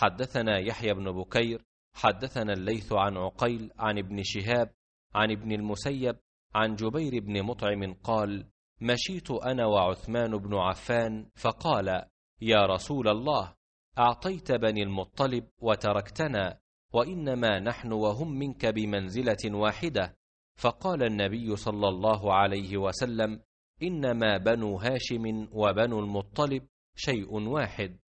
حدثنا يحيى بن بكير حدثنا الليث عن عقيل عن ابن شهاب عن ابن المسيب عن جبير بن مطعم قال مشيت انا وعثمان بن عفان فقال يا رسول الله اعطيت بني المطلب وتركتنا وانما نحن وهم منك بمنزله واحده فقال النبي صلى الله عليه وسلم انما بنو هاشم وبنو المطلب شيء واحد